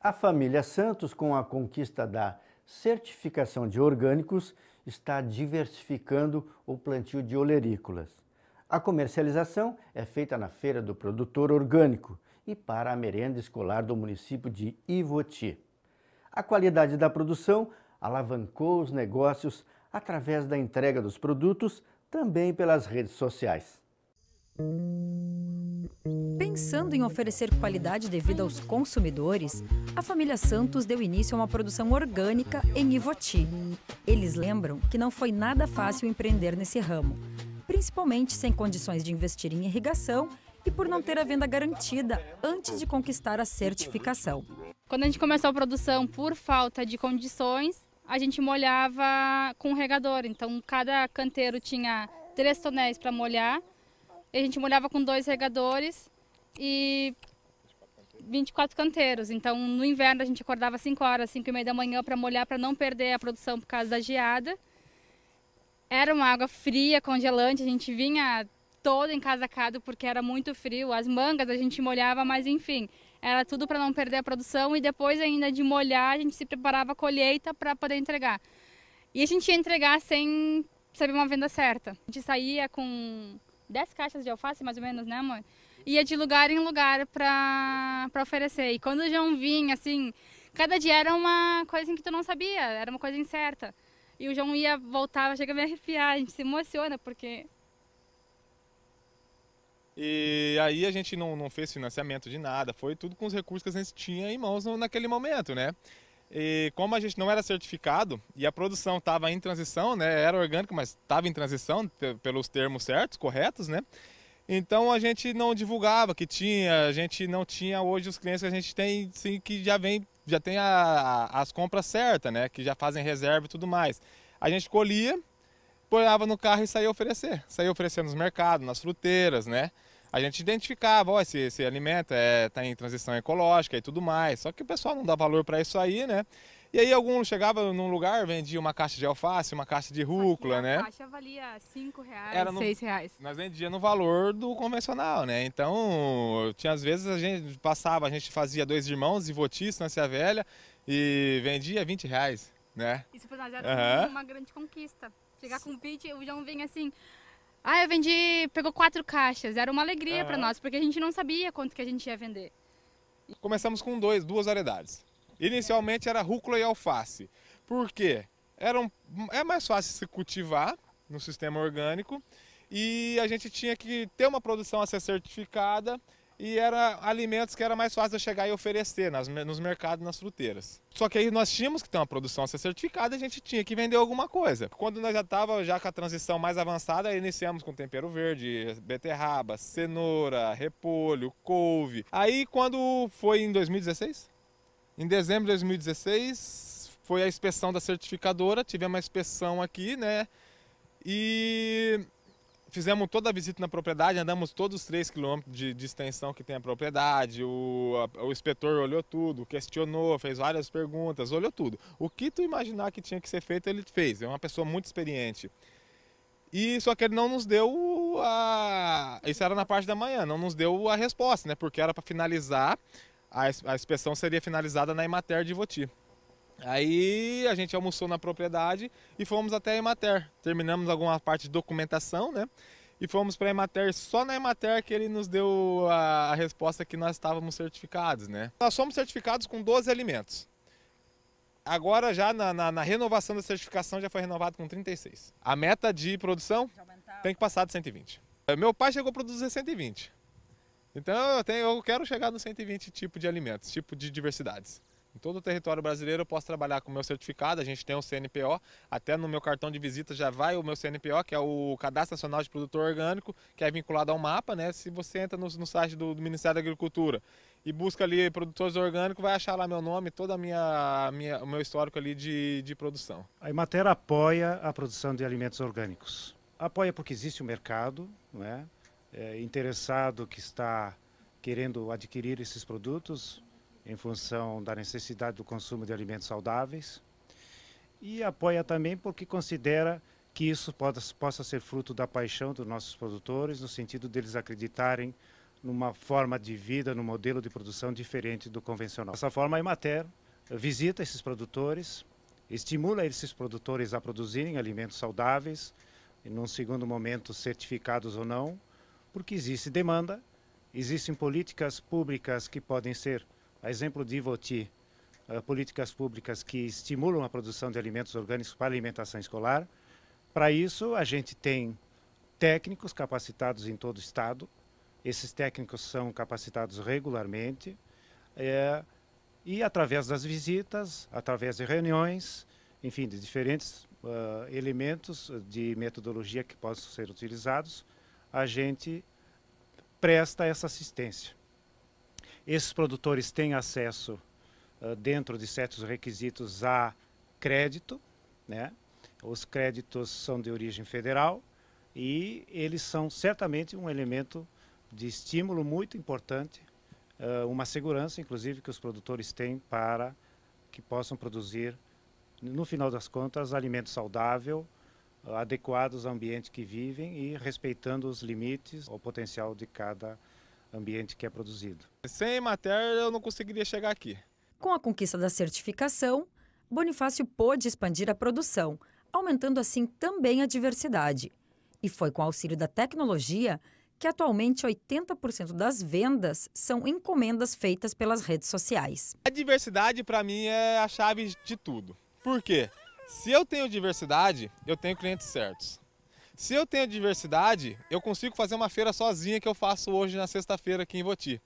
A família Santos, com a conquista da certificação de orgânicos, está diversificando o plantio de olerícolas. A comercialização é feita na Feira do Produtor Orgânico e para a merenda escolar do município de Ivoti. A qualidade da produção alavancou os negócios através da entrega dos produtos também pelas redes sociais. Pensando em oferecer qualidade devido aos consumidores, a família Santos deu início a uma produção orgânica em Ivoti. Eles lembram que não foi nada fácil empreender nesse ramo, principalmente sem condições de investir em irrigação e por não ter a venda garantida antes de conquistar a certificação. Quando a gente começou a produção por falta de condições, a gente molhava com regador. Então, cada canteiro tinha três tonéis para molhar. a gente molhava com dois regadores e 24 canteiros. Então, no inverno a gente acordava às 5 horas, 5 e meia da manhã para molhar, para não perder a produção por causa da geada. Era uma água fria, congelante, a gente vinha todo encasacado porque era muito frio. As mangas a gente molhava, mas enfim, era tudo para não perder a produção e depois ainda de molhar, a gente se preparava a colheita para poder entregar. E a gente ia entregar sem saber uma venda certa. A gente saía com 10 caixas de alface mais ou menos, né, mãe? ia de lugar em lugar para oferecer. E quando o João vinha, assim, cada dia era uma coisa que tu não sabia, era uma coisa incerta. E o João ia, voltava, chega a me arrepiar, a gente se emociona, porque... E aí a gente não, não fez financiamento de nada, foi tudo com os recursos que a gente tinha em mãos naquele momento, né? E como a gente não era certificado e a produção estava em transição, né? Era orgânico, mas estava em transição pelos termos certos, corretos, né? Então a gente não divulgava que tinha, a gente não tinha hoje os clientes que a gente tem, sim, que já vem, já tem a, a, as compras certas, né? Que já fazem reserva e tudo mais. A gente colhia, ponhava no carro e saía oferecer. Saía oferecendo nos mercados, nas fruteiras, né? A gente identificava, ó, esse, esse alimento está é, tá em transição ecológica e tudo mais. Só que o pessoal não dá valor para isso aí, né? E aí algum chegava num lugar, vendia uma caixa de alface, uma caixa de rúcula, né? A caixa valia 5 reais, Era no, 6 reais. Nós vendia no valor do convencional, né? Então, tinha às vezes a gente passava, a gente fazia dois irmãos, e na né, Nancy Velha, e vendia 20 reais, né? Isso para nós era uhum. uma grande conquista. Chegar com o pitch, o João vem assim... Ah, eu vendi, pegou quatro caixas. Era uma alegria uhum. para nós, porque a gente não sabia quanto que a gente ia vender. Começamos com dois, duas variedades. Inicialmente era rúcula e alface. Por quê? Era um, é mais fácil se cultivar no sistema orgânico e a gente tinha que ter uma produção a ser certificada e era alimentos que era mais fácil de chegar e oferecer nas, nos mercados, nas fruteiras. Só que aí nós tínhamos que ter uma produção a ser certificada, a gente tinha que vender alguma coisa. Quando nós já estava já com a transição mais avançada, iniciamos com tempero verde, beterraba, cenoura, repolho, couve. Aí quando foi em 2016? Em dezembro de 2016 foi a inspeção da certificadora, tivemos uma inspeção aqui, né? E fizemos toda a visita na propriedade, andamos todos os 3 quilômetros de, de, extensão que tem a propriedade. O, a, o inspetor olhou tudo, questionou, fez várias perguntas, olhou tudo. O que tu imaginar que tinha que ser feito, ele fez. É uma pessoa muito experiente. E só que ele não nos deu a. Isso era na parte da manhã, não nos deu a resposta, né? Porque era para finalizar a, inspeção seria finalizada na Emater de Voti. Aí a gente almoçou na propriedade e fomos até a Emater. Terminamos alguma parte de documentação, né? E fomos para a Emater, só na Emater que ele nos deu a, a resposta que nós estávamos certificados, né? Nós somos certificados com 12 alimentos. Agora já na, na, na renovação da certificação já foi renovado com 36. A meta de produção tem que passar de 120. Meu pai chegou a produzir 120. Então eu, tenho, eu quero chegar nos 120 tipos de alimentos, tipo de diversidades. Em todo o território brasileiro eu posso trabalhar com o meu certificado, a gente tem um CNPO, até no meu cartão de visita já vai o meu CNPO, que é o Cadastro Nacional de Produtor Orgânico, que é vinculado ao mapa, né? Se você entra no, no site do, do, Ministério da Agricultura e busca ali produtores orgânicos, vai achar lá meu nome, todo minha, minha, o meu histórico ali de, de produção. A Imater apoia a produção de alimentos orgânicos. Apoia porque existe o mercado, não é? é, interessado que está querendo adquirir esses produtos em função da necessidade do consumo de alimentos saudáveis e apoia também porque considera que isso pode, possa ser fruto da paixão dos nossos produtores, no sentido deles acreditarem numa forma de vida, num modelo de produção diferente do convencional. Dessa forma, a Emater visita esses produtores, estimula esses produtores a produzirem alimentos saudáveis, e num segundo momento certificados ou não, porque existe demanda, existem políticas públicas que podem ser, a exemplo de Ivoti, uh, políticas públicas que estimulam a produção de alimentos orgânicos para alimentação escolar. Para isso, a gente tem técnicos capacitados em todo o estado. Esses técnicos são capacitados regularmente. É, e através das visitas, através de reuniões, enfim, de diferentes uh, elementos de metodologia que possam ser utilizados, a gente presta essa assistência. Esses produtores têm acesso, ah, dentro de certos requisitos, a crédito. Né? Os créditos são de origem federal e eles são certamente um elemento de estímulo muito importante, ah, uma segurança, inclusive, que os produtores têm para que possam produzir, no final das contas, alimento saudável adequados ao ambiente que vivem e respeitando os limites ou potencial de cada ambiente que é produzido. Sem matéria eu não conseguiria chegar aqui. Com a conquista da certificação, Bonifácio pôde expandir a produção, aumentando assim também a diversidade. E foi com auxílio da tecnologia que atualmente 80% das vendas são encomendas feitas pelas redes sociais. A diversidade para mim é a chave de tudo. Por quê? Se eu tenho diversidade, eu tenho clientes certos. Se eu tenho diversidade, eu consigo fazer uma feira sozinha que eu faço hoje na sexta-feira aqui em Voti.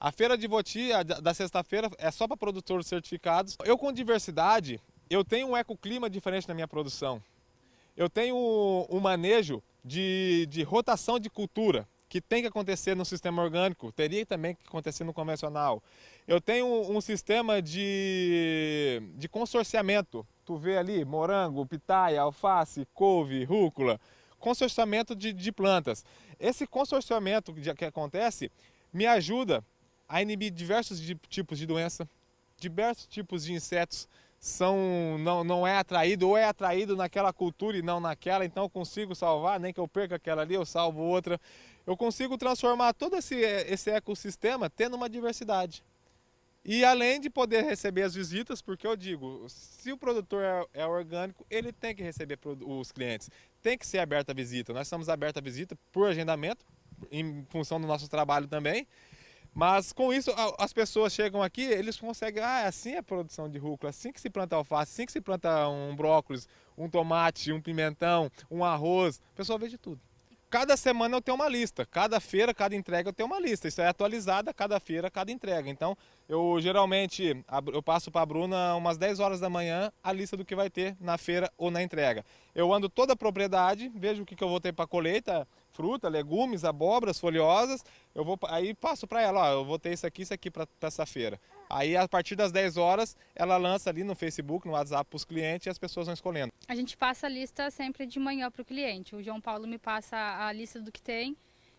A feira de Voti, da sexta-feira, é só para produtores certificados. Eu com diversidade, eu tenho um ecoclima diferente na minha produção. Eu tenho um manejo de, de rotação de cultura que tem que acontecer no sistema orgânico, teria também que acontecer no convencional. Eu tenho um sistema de, de consorciamento Tu vê ali morango, pitaia, alface, couve, rúcula, consorciamento de, de plantas. Esse consorciamento que, que acontece me ajuda a inibir diversos de, tipos de doença, diversos tipos de insetos são não, não é atraído ou é atraído naquela cultura e não naquela, então eu consigo salvar, nem que eu perca aquela ali, eu salvo outra. Eu consigo transformar todo esse, eh, esse ecossistema tendo uma diversidade. E além de poder receber as visitas, porque eu digo, se o produtor é, é orgânico, ele tem que receber os clientes, tem que ser aberta a visita. Nós estamos aberta a visita por agendamento, em função do nosso trabalho também. Mas com isso, as pessoas chegam aqui, eles conseguem, ah, é assim é a produção de rúcula, é assim que se planta alface, assim que se planta um brócolis, um tomate, um pimentão, um arroz. A pessoa vê de tudo. Cada semana eu tenho uma lista, cada feira, cada entrega eu tenho uma lista. Isso é atualizada cada feira, cada entrega. Então, eu geralmente eu passo para a Bruna umas 10 horas da manhã a lista do que vai ter na feira ou na entrega. Eu ando toda a propriedade, vejo o que, que eu vou ter para colheita, fruta, legumes, abobras folhosas. Eu vou aí passo para ela, ó, eu vou ter isso aqui, isso aqui para essa feira. Aí a partir das 10 horas ela lança ali no Facebook, no WhatsApp para os clientes e as pessoas vão escolhendo. A gente passa a lista sempre de manhã para o cliente. O João Paulo me passa a lista do que tem.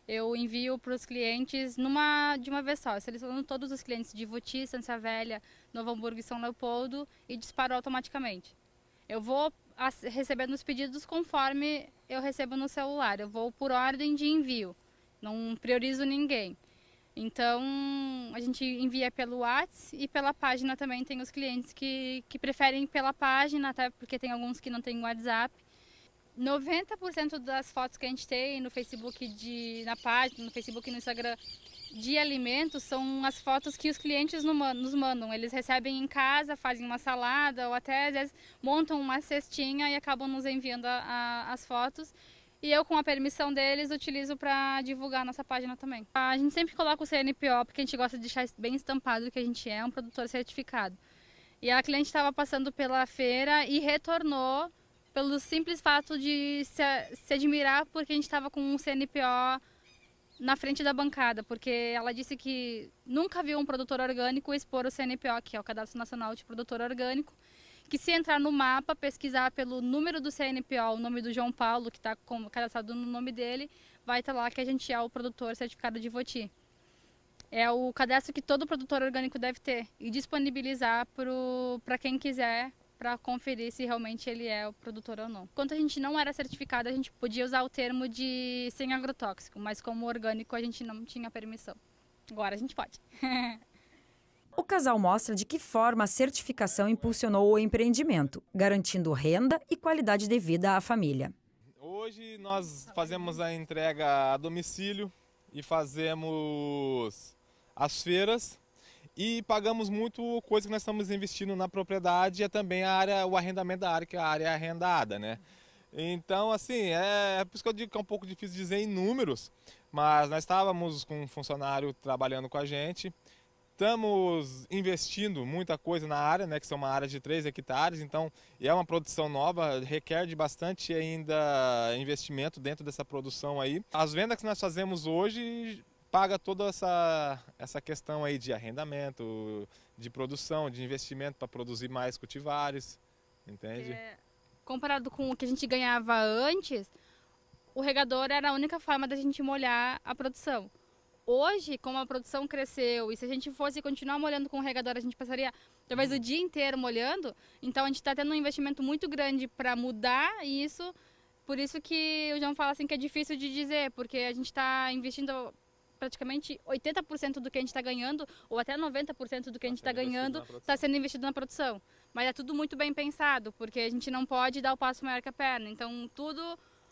Eu envio para os clientes numa, de uma vez só, selecionando todos os clientes de Voti, Santa Velha, Novo Hamburgo e São Leopoldo e disparo automaticamente. Eu vou recebendo os pedidos conforme eu recebo no celular. Eu vou por ordem de envio, não priorizo ninguém. Então, a gente envia pelo WhatsApp e pela página também. Tem os clientes que, que preferem pela página, até porque tem alguns que não têm WhatsApp. 90% das fotos que a gente tem no Facebook de na página, no Facebook e no Instagram de alimentos são as fotos que os clientes nos mandam. Eles recebem em casa, fazem uma salada ou até às vezes montam uma cestinha e acabam nos enviando a, a, as fotos. E eu, com a permissão deles, utilizo para divulgar nossa página também. A gente sempre coloca o CNPO porque a gente gosta de deixar bem estampado que a gente é um produtor certificado. E a cliente estava passando pela feira e retornou pelo simples fato de se, se admirar porque a gente estava com um CNPO na frente da bancada, porque ela disse que nunca viu um produtor orgânico expor o CNPO, que é o Cadastro Nacional de Produtor Orgânico, que se entrar no mapa, pesquisar pelo número do CNPO, o nome do João Paulo, que está cadastrado no nome dele, vai estar tá lá que a gente é o produtor certificado de Voti. É o cadastro que todo produtor orgânico deve ter e disponibilizar para quem quiser para conferir se realmente ele é o produtor ou não. Quando a gente não era certificado, a gente podia usar o termo de sem agrotóxico, mas como orgânico a gente não tinha permissão. Agora a gente pode. o casal mostra de que forma a certificação impulsionou o empreendimento, garantindo renda e qualidade de vida à família. Hoje nós fazemos a entrega a domicílio e fazemos as feiras e pagamos muito coisa que nós estamos investindo na propriedade e é também a área, o arrendamento da área, que é a área arrendada, né? Então, assim, é, é por isso que eu digo que é um pouco difícil dizer em números, mas nós estávamos com um funcionário trabalhando com a gente, estamos investindo muita coisa na área, né, que são uma área de 3 hectares, então é uma produção nova, requer de bastante ainda investimento dentro dessa produção aí. As vendas que nós fazemos hoje paga toda essa, essa questão aí de arrendamento, de produção, de investimento para produzir mais cultivares, entende? É, comparado com o que a gente ganhava antes, o regador era a única forma da gente molhar a produção. Hoje, como a produção cresceu e se a gente fosse continuar molhando com o regador, a gente passaria talvez o uhum. dia inteiro molhando. Então a gente está tendo um investimento muito grande para mudar isso. Por isso que o João fala assim que é difícil de dizer, porque a gente está investindo praticamente 80% do que a gente está ganhando, ou até 90% do que a gente tá tá está ganhando, está sendo investido na produção. Mas é tudo muito bem pensado, porque a gente não pode dar o passo maior que a perna. Então, tudo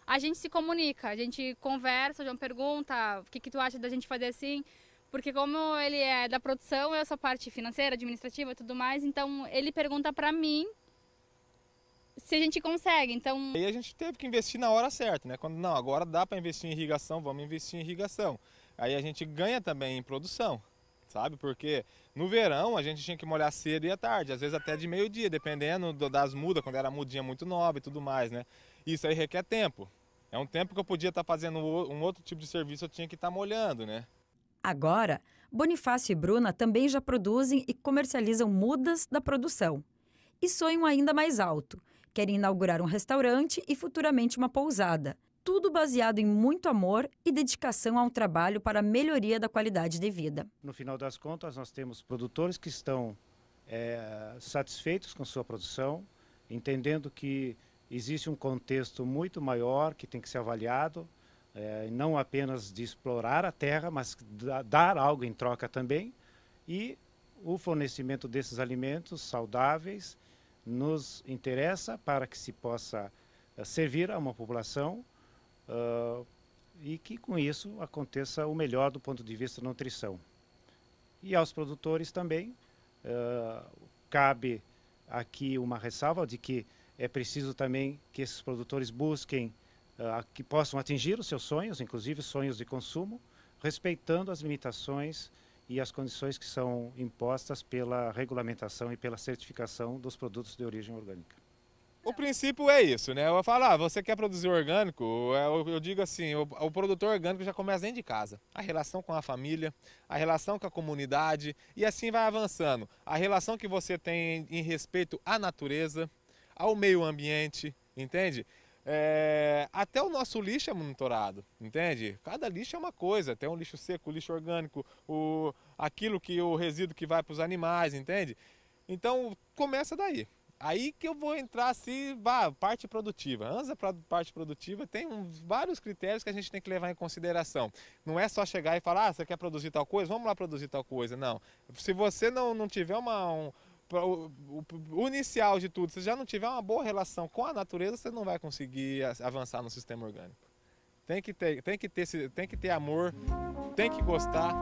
a gente se comunica, a gente conversa, o João pergunta o que, que tu acha da gente fazer assim, porque como ele é da produção, eu sou parte financeira, administrativa e tudo mais, então ele pergunta para mim se a gente consegue, então... Aí a gente teve que investir na hora certa, né? Quando, não, agora dá para investir em irrigação, vamos investir em irrigação aí a gente ganha também em produção, sabe? Porque no verão a gente tinha que molhar cedo e à tarde, às vezes até de meio-dia, dependendo das mudas, quando era mudinha muito nobre e tudo mais, né? Isso aí requer tempo. É um tempo que eu podia estar tá fazendo um outro tipo de serviço, eu tinha que estar tá molhando, né? Agora, Bonifácio e Bruna também já produzem e comercializam mudas da produção. E sonham ainda mais alto. Querem inaugurar um restaurante e futuramente uma pousada tudo baseado em muito amor e dedicação ao trabalho para a melhoria da qualidade de vida. No final das contas, nós temos produtores que estão é, satisfeitos com sua produção, entendendo que existe um contexto muito maior que tem que ser avaliado, é, não apenas de explorar a terra, mas dar algo em troca também, e o fornecimento desses alimentos saudáveis nos interessa para que se possa é, servir a uma população uh, e que com isso aconteça o melhor do ponto de vista da nutrição. E aos produtores também uh, cabe aqui uma ressalva de que é preciso também que esses produtores busquem uh, que possam atingir os seus sonhos, inclusive sonhos de consumo, respeitando as limitações e as condições que são impostas pela regulamentação e pela certificação dos produtos de origem orgânica. O princípio é isso, né? Eu falo, ah, você quer produzir orgânico? É, eu, eu digo assim, o, o, produtor orgânico já começa dentro de casa. A relação com a família, a relação com a comunidade e assim vai avançando. A relação que você tem em respeito à natureza, ao meio ambiente, entende? É, até o nosso lixo é monitorado, entende? Cada lixo é uma coisa, tem um lixo seco, lixo orgânico, o, aquilo que o resíduo que vai para os animais, entende? Então começa daí. Aí que eu vou entrar assim, vá parte produtiva. ANSA para parte produtiva tem um, vários critérios que a gente tem que levar em consideração. Não é só chegar e falar, ah, você quer produzir tal coisa? Vamos lá produzir tal coisa. Não. Se você não, não tiver uma. Um, o, o, inicial de tudo, se já não tiver uma boa relação com a natureza, você não vai conseguir avançar no sistema orgânico. Tem que ter, tem que ter, tem que ter amor, tem que gostar.